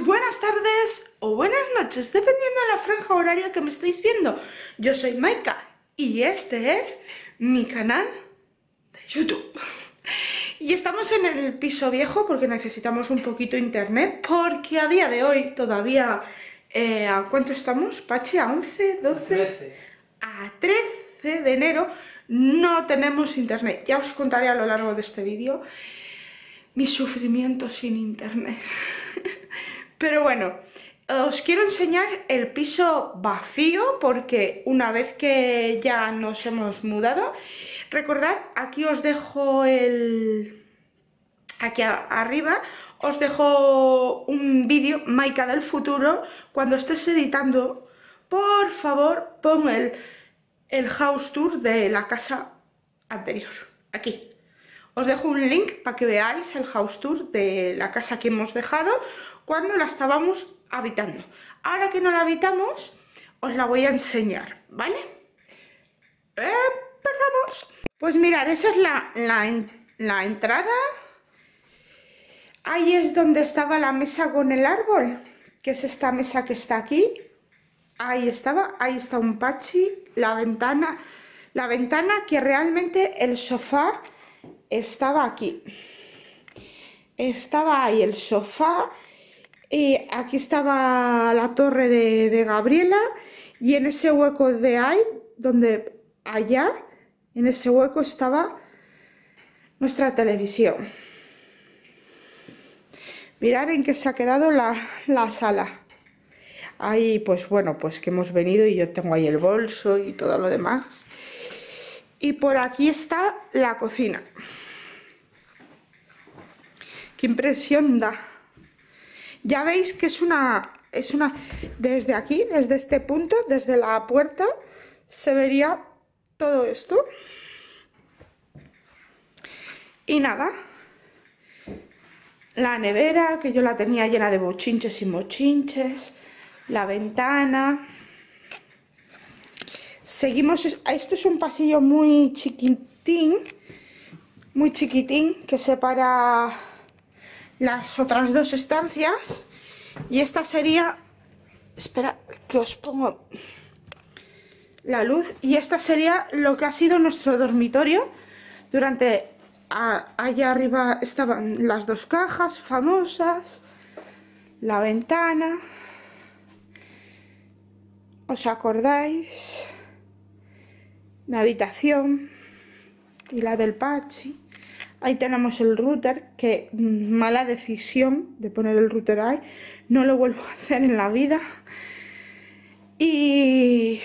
buenas tardes o buenas noches, dependiendo de la franja horaria que me estáis viendo. Yo soy Maika y este es mi canal de YouTube. Y estamos en el piso viejo porque necesitamos un poquito internet, porque a día de hoy todavía... Eh, ¿A cuánto estamos? Pache, a 11, 12... A 13. de enero no tenemos internet. Ya os contaré a lo largo de este vídeo mi sufrimiento sin internet. Pero bueno, os quiero enseñar el piso vacío porque una vez que ya nos hemos mudado, recordad, aquí os dejo el... aquí arriba os dejo un vídeo, Maika del futuro, cuando estés editando, por favor pon el, el house tour de la casa anterior, aquí. Os dejo un link para que veáis el house tour de la casa que hemos dejado, cuando la estábamos habitando. Ahora que no la habitamos, os la voy a enseñar, ¿vale? Empezamos. Pues mirar, esa es la, la, la entrada. Ahí es donde estaba la mesa con el árbol, que es esta mesa que está aquí. Ahí estaba, ahí está un pachi, la ventana, la ventana que realmente el sofá estaba aquí. Estaba ahí el sofá, y aquí estaba la torre de, Gabriela y en ese hueco de ahí, donde allá, en ese hueco estaba nuestra televisión. Mirar en qué se ha quedado la, la sala. Ahí, pues bueno, pues que hemos venido y yo tengo ahí el bolso y todo lo demás. Y por aquí está la cocina. Qué impresión da. Ya veis que es una, es una, desde aquí, desde este punto, desde la puerta, se vería todo esto. Y nada, la nevera, que yo la tenía llena de bochinches y mochinches, la ventana. Seguimos, esto es un pasillo muy chiquitín, muy chiquitín, que separa las otras dos estancias y esta sería espera que os pongo la luz y esta sería lo que ha sido nuestro dormitorio durante allá arriba estaban las dos cajas famosas la ventana os acordáis la habitación y la del Pachi Ahí tenemos el router, que mala decisión de poner el router ahí. No lo vuelvo a hacer en la vida. Y,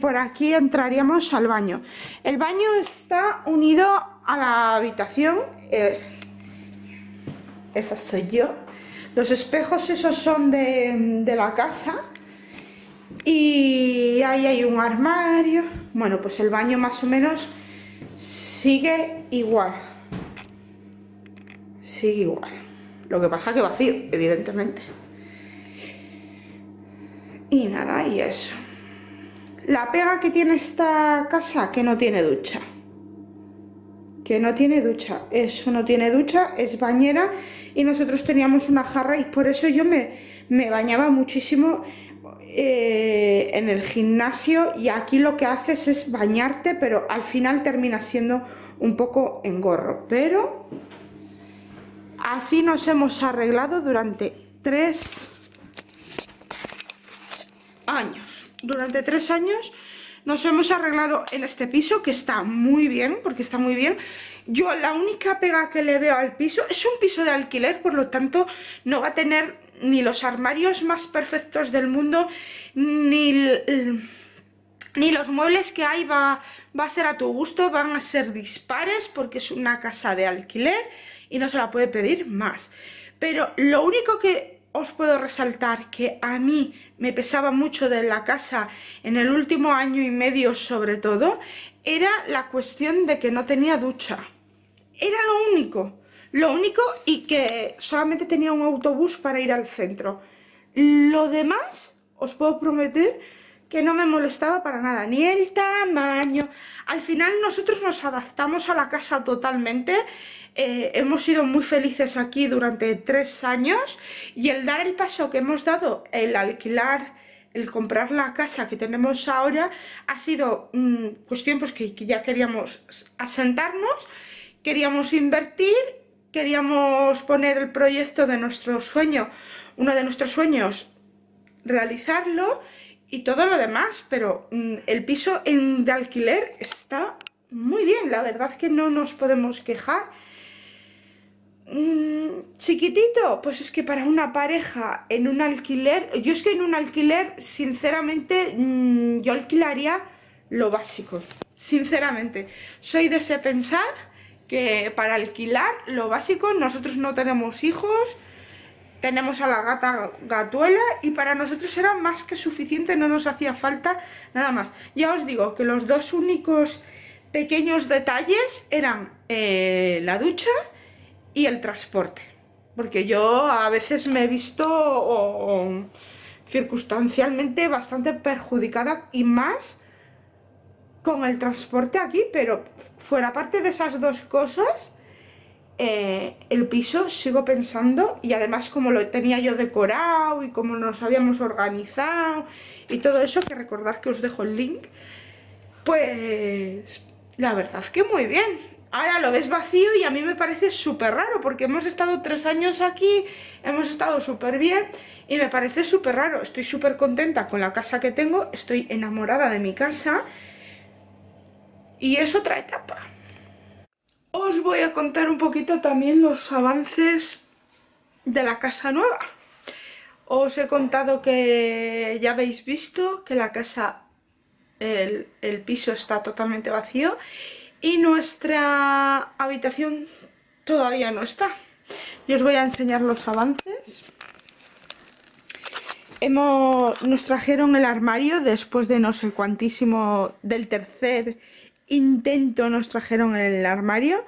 por aquí entraríamos al baño. El baño está unido a la habitación. Eh, esa soy yo. Los espejos esos son de, de la casa. Y ahí hay un armario. Bueno, pues el baño más o menos sigue igual sigue igual. Lo que pasa que vacío, evidentemente. Y nada, y eso. La pega que tiene esta casa, que no tiene ducha. Que no tiene ducha. Eso no tiene ducha, es bañera. Y nosotros teníamos una jarra y por eso yo me, bañaba muchísimo eh, en el gimnasio. Y aquí lo que haces es bañarte, pero al final termina siendo un poco engorro. Pero Así nos hemos arreglado durante tres años. Durante tres años nos hemos arreglado en este piso, que está muy bien, porque está muy bien. Yo la única pega que le veo al piso, es un piso de alquiler, por lo tanto no va a tener ni los armarios más perfectos del mundo, ni, ni los muebles que hay va, va a ser a tu gusto, van a ser dispares, porque es una casa de alquiler y no se la puede pedir más. Pero lo único que os puedo resaltar que a mí me pesaba mucho de la casa en el último año y medio sobre todo, era la cuestión de que no tenía ducha. Era lo único, lo único y que solamente tenía un autobús para ir al centro. Lo demás, os puedo prometer que no me molestaba para nada, ni el tamaño. Al final nosotros nos adaptamos a la casa totalmente eh, hemos sido muy felices aquí durante tres años y el dar el paso que hemos dado, el alquilar, el comprar la casa que tenemos ahora, ha sido mm, cuestión pues, que, ya queríamos asentarnos, queríamos invertir, queríamos poner el proyecto de nuestro sueño, uno de nuestros sueños, realizarlo y todo lo demás, pero mm, el piso en, de alquiler está muy bien, la verdad que no nos podemos quejar Mm, chiquitito, pues es que para una pareja en un alquiler, yo es que en un alquiler, sinceramente, mm, yo alquilaría lo básico. Sinceramente, soy de ese pensar que para alquilar lo básico, nosotros no tenemos hijos, tenemos a la gata gatuela y para nosotros era más que suficiente, no nos hacía falta nada más. Ya os digo que los dos únicos pequeños detalles eran eh, la ducha y el transporte. Porque yo a veces me he visto circunstancialmente bastante perjudicada y más con el transporte aquí, pero fuera parte de esas dos cosas, eh, el piso sigo pensando y además como lo tenía yo decorado y como nos habíamos organizado y todo eso, que recordar que os dejo el link, pues la verdad que muy bien, ahora lo ves vacío y a mí me parece súper raro porque hemos estado tres años aquí, hemos estado súper bien y me parece súper raro. Estoy súper contenta con la casa que tengo, estoy enamorada de mi casa y es otra etapa. Os voy a contar un poquito también los avances de la casa nueva. Os he contado que ya habéis visto que la casa, el, el piso está totalmente vacío y nuestra habitación todavía no está. Yo os voy a enseñar los avances. Hemos, nos trajeron el armario después de no sé cuantísimo del tercer intento nos trajeron el armario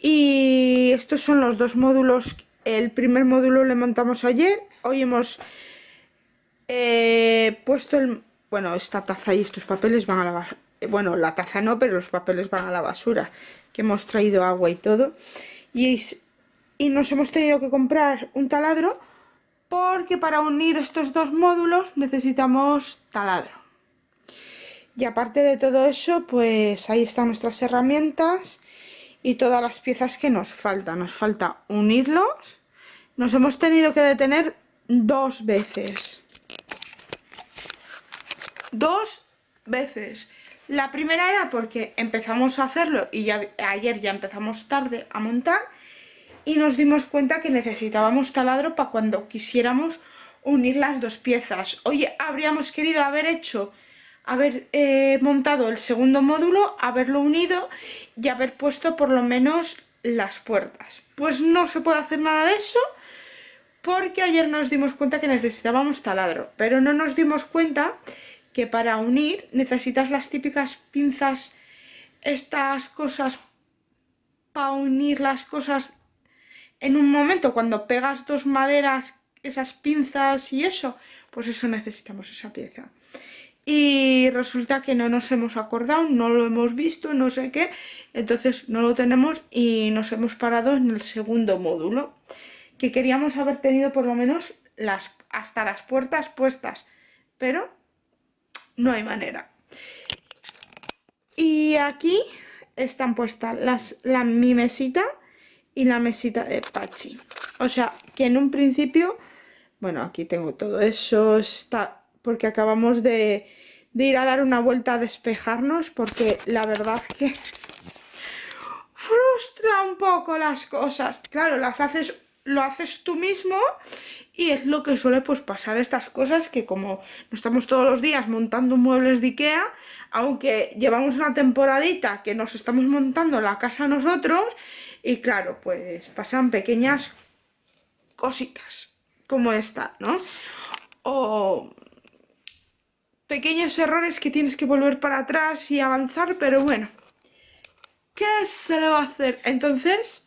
y estos son los dos módulos el primer módulo le montamos ayer hoy hemos eh, puesto el bueno esta taza y estos papeles van a la, bueno, la taza no, pero los papeles van a la basura, que hemos traído agua y todo. Y, y nos hemos tenido que comprar un taladro porque para unir estos dos módulos necesitamos taladro. Y aparte de todo eso, pues ahí están nuestras herramientas y todas las piezas que nos faltan. Nos falta unirlos. Nos hemos tenido que detener dos veces. Dos veces. La primera era porque empezamos a hacerlo y ya, ayer ya empezamos tarde a montar y nos dimos cuenta que necesitábamos taladro para cuando quisiéramos unir las dos piezas. Oye, habríamos querido haber hecho, haber eh, montado el segundo módulo, haberlo unido y haber puesto por lo menos las puertas. Pues no se puede hacer nada de eso porque ayer nos dimos cuenta que necesitábamos taladro, pero no nos dimos cuenta que para unir necesitas las típicas pinzas, estas cosas para unir las cosas en un momento, cuando pegas dos maderas, esas pinzas y eso, pues eso necesitamos esa pieza. Y resulta que no nos hemos acordado, no lo hemos visto, no sé qué, entonces no lo tenemos y nos hemos parado en el segundo módulo, que queríamos haber tenido por lo menos las, hasta las puertas puestas, pero no hay manera. Y aquí están puestas las, la, mi mesita y la mesita de Pachi. O sea, que en un principio, bueno, aquí tengo todo eso, está porque acabamos de, de ir a dar una vuelta a despejarnos, porque la verdad que frustra un poco las cosas. Claro, las haces, lo haces tú mismo y es lo que suele pues pasar estas cosas que como no estamos todos los días montando muebles de Ikea, aunque llevamos una temporadita que nos estamos montando la casa nosotros, y claro, pues pasan pequeñas cositas como esta, ¿no? O pequeños errores que tienes que volver para atrás y avanzar, pero bueno, ¿qué se le va a hacer? Entonces,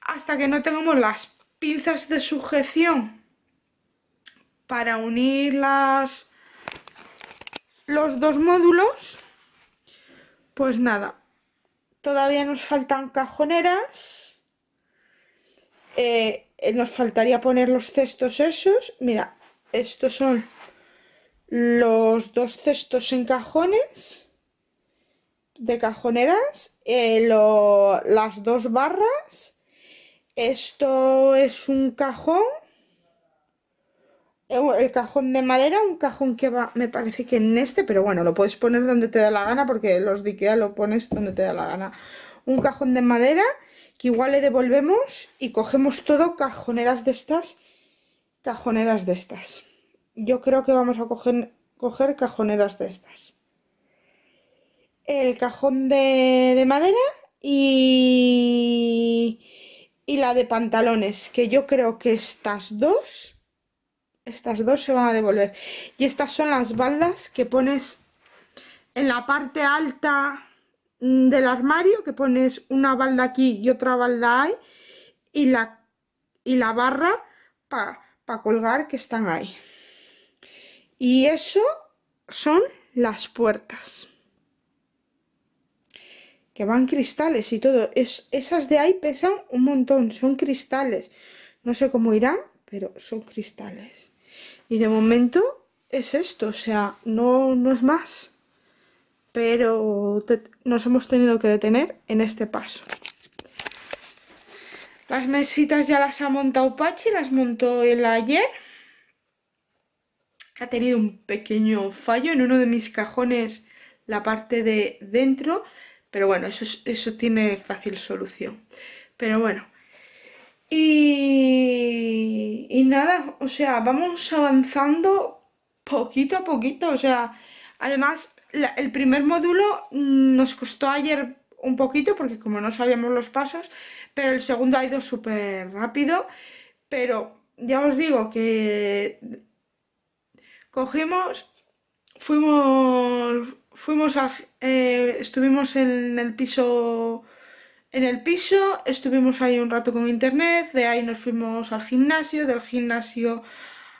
hasta que no tengamos las pinzas de sujeción para unir los dos módulos. Pues nada, todavía nos faltan cajoneras. Eh, eh, nos faltaría poner los cestos esos. Mira, estos son los dos cestos en cajones de cajoneras, eh, las dos barras. Esto es un cajón eh, el cajón de madera, un cajón que va, me parece que en este, pero bueno, lo puedes poner donde te da la gana porque los de lo pones donde te da la gana. Un cajón de madera que igual le devolvemos y cogemos todo cajoneras de estas, cajoneras de estas. Yo creo que vamos a coger, cajoneras de estas. El cajón de, de madera y, y la de pantalones, que yo creo que estas dos estas dos se van a devolver. Y estas son las baldas que pones en la parte alta mm, del armario, que pones una balda aquí y otra balda ahí, y la, y la barra para colgar que están ahí. Y eso son las puertas. Que van cristales y todo. Es, esas de ahí pesan un montón, son cristales. No sé cómo irán, pero son cristales. Y de momento es esto, o sea, no, no es más. Pero nos hemos tenido que detener en este paso. Las mesitas ya las ha montado Pachi, las montó el ayer. Ha tenido un pequeño fallo en uno de mis cajones, la parte de dentro. Pero bueno, eso, eso tiene fácil solución. Pero bueno, y, nada, o sea, vamos avanzando poquito a poquito, o sea, además el primer módulo mm, nos costó ayer un poquito porque como no sabíamos los pasos, pero el segundo ha ido súper rápido, pero ya os digo que cogimos, fuimos, fuimos a, eh, estuvimos en el piso en el piso, estuvimos ahí un rato con internet, de ahí nos fuimos al gimnasio, del gimnasio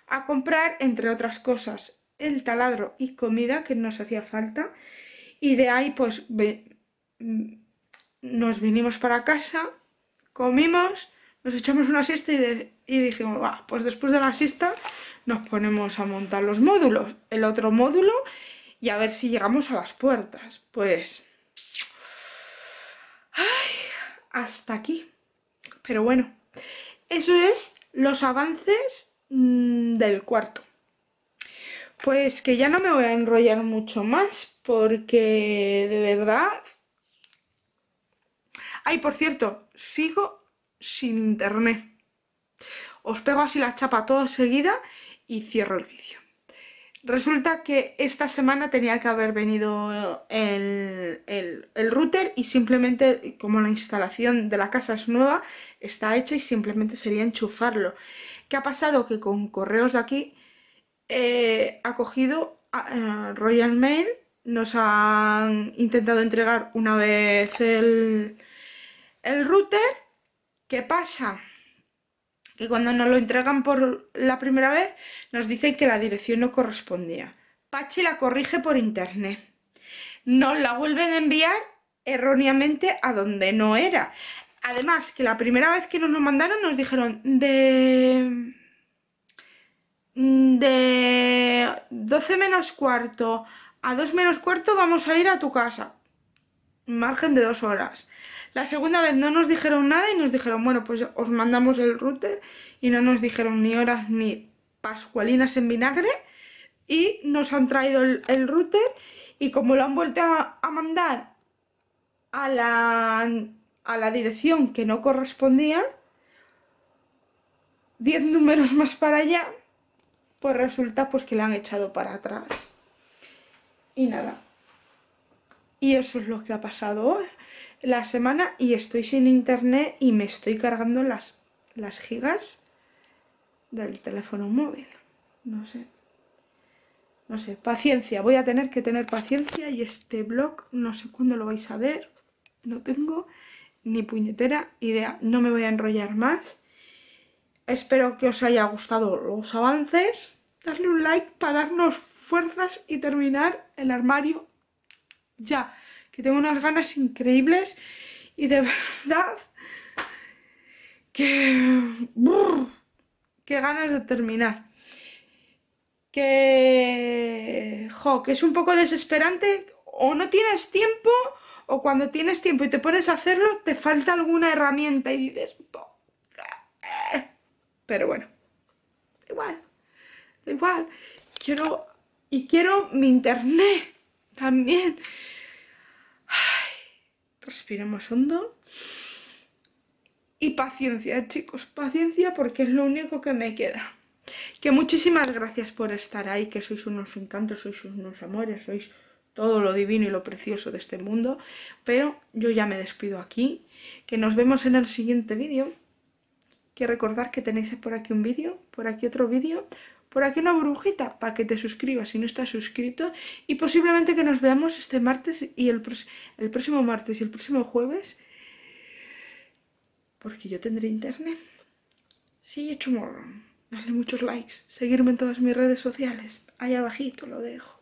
a comprar, entre otras cosas, el taladro y comida que nos hacía falta. Y de ahí pues mm, nos vinimos para casa, comimos, nos echamos una siesta y, dijimos, va, pues después de la siesta nos ponemos a montar los módulos, el otro módulo y a ver si llegamos a las puertas. Pues hasta aquí. Pero bueno, eso es los avances mm, del cuarto. Pues que ya no me voy a enrollar mucho más porque de verdad... Ay, por cierto, sigo sin internet. Os pego así la chapa todo seguida y cierro el vídeo. Resulta que esta semana tenía que haber venido el, router y simplemente, como la instalación de la casa es nueva, está hecha y simplemente sería enchufarlo. ¿Qué ha pasado? Que con correos de aquí eh, ha cogido a, ah, eh, Royal Mail, nos han intentado entregar una vez el, el router. ¿Qué pasa? que cuando nos lo entregan por la primera vez nos dicen que la dirección no correspondía. Pachi la corrige por internet. Nos la vuelven a enviar erróneamente a donde no era. Además, que la primera vez que nos lo mandaron nos dijeron de... de 12 menos cuarto a 2 menos cuarto vamos a ir a tu casa. Margen de dos horas. La segunda vez no nos dijeron nada y nos dijeron, bueno, pues os mandamos el router y no nos dijeron ni horas ni pascualinas en vinagre y nos han traído el, router y como lo han vuelto a, mandar a la, a la dirección que no correspondía, 10 números más para allá, pues resulta pues que la han echado para atrás. Y nada. Y eso es lo que ha pasado hoy la semana y estoy sin internet y me estoy cargando las, las gigas del teléfono móvil. No sé. No sé, paciencia. Voy a tener que tener paciencia y este blog no sé cuándo lo vais a ver. No tengo ni puñetera idea. No me voy a enrollar más. Espero que os haya gustado los avances. Darle un like para darnos fuerzas y terminar el armario ya que tengo unas ganas increíbles y de verdad que... ¡Qué ganas de terminar! Que... Jo, que es un poco desesperante o no tienes tiempo o cuando tienes tiempo y te pones a hacerlo te falta alguna herramienta y dices... Eh". Pero bueno, igual, igual. Quiero... Y quiero mi internet también respiremos hondo y paciencia chicos, paciencia porque es lo único que me queda que muchísimas gracias por estar ahí, que sois unos encantos, sois unos amores, sois todo lo divino y lo precioso de este mundo, pero yo ya me despido aquí, que nos vemos en el siguiente vídeo, que recordar que tenéis por aquí un vídeo, por aquí otro vídeo, por aquí una burbujita para que te suscribas si no estás suscrito y posiblemente que nos veamos este martes y el, próximo martes y el próximo jueves porque yo tendré internet. Sí, you tomorrow. Dale muchos likes, seguirme en todas mis redes sociales. Allá abajito lo dejo.